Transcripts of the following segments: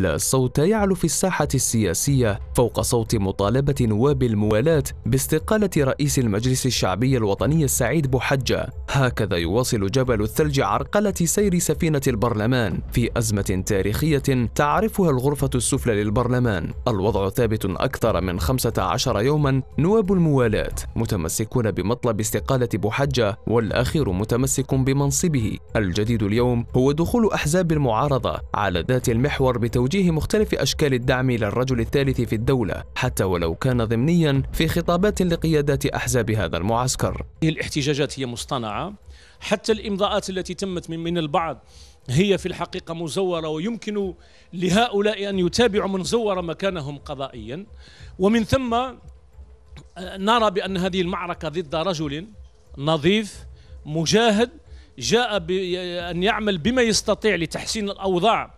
لا صوت يعلو في الساحة السياسية فوق صوت مطالبة نواب الموالاة باستقالة رئيس المجلس الشعبي الوطني السعيد بوحجة هكذا يواصل جبل الثلج عرقلة سير سفينة البرلمان في أزمة تاريخية تعرفها الغرفة السفلى للبرلمان الوضع ثابت أكثر من 15 يوما نواب الموالاة متمسكون بمطلب استقالة بوحجة والأخير متمسك بمنصبه الجديد اليوم هو دخول أحزاب المعارضة على ذات المحور بتوجيه توجيه مختلف أشكال الدعم للرجل الثالث في الدولة حتى ولو كان ضمنيا في خطابات لقيادات أحزاب هذا المعسكر الاحتجاجات هي مصطنعة حتى الإمضاءات التي تمت من البعض هي في الحقيقة مزورة ويمكن لهؤلاء أن يتابعوا من زور مكانهم قضائيا ومن ثم آه، نرى بأن هذه المعركة ضد رجل نظيف مجاهد جاء بأن يعمل بما يستطيع لتحسين الأوضاع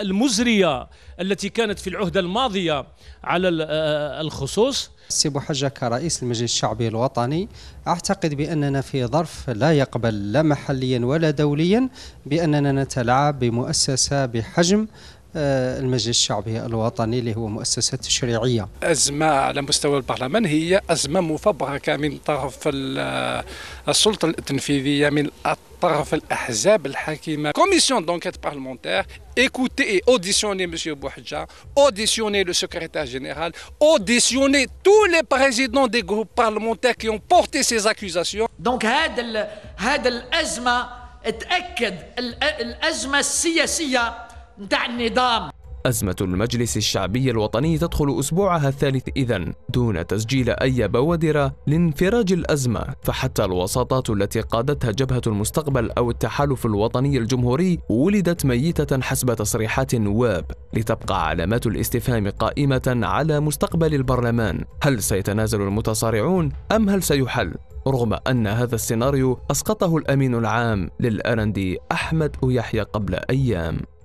المزرية التي كانت في العهدة الماضية على آه، الخصوص سي حجة كرئيس المجلس الشعبي الوطني أعتقد بأننا في ظرف لا يقبل لا محليا ولا دوليا بأننا نتلاعب بمؤسسة بحجم آه، المجلس الشعبي الوطني اللي هو مؤسسة تشريعية أزمة على مستوى البرلمان هي أزمة مفبركة من طرف آه، السلطة التنفيذية من طرف الاحزاب الحاكمه كوميسيون دونكيت بارلمونتير écoutez et مسيو M. Bouhadja, لو le secrétaire général, تو tous les présidents des groupes parlementaires qui ont porté ces accusations. Donc, هذا الأزمة تأكد الأزمة السياسية بتاع النظام أزمة المجلس الشعبي الوطني تدخل أسبوعها الثالث إذا دون تسجيل أي بوادر لانفراج الأزمة فحتى الوساطات التي قادتها جبهة المستقبل أو التحالف الوطني الجمهوري ولدت ميتة حسب تصريحات النواب لتبقى علامات الاستفهام قائمة على مستقبل البرلمان هل سيتنازل المتصارعون أم هل سيحل؟ رغم أن هذا السيناريو أسقطه الأمين العام للأرندي أحمد يحيى قبل أيام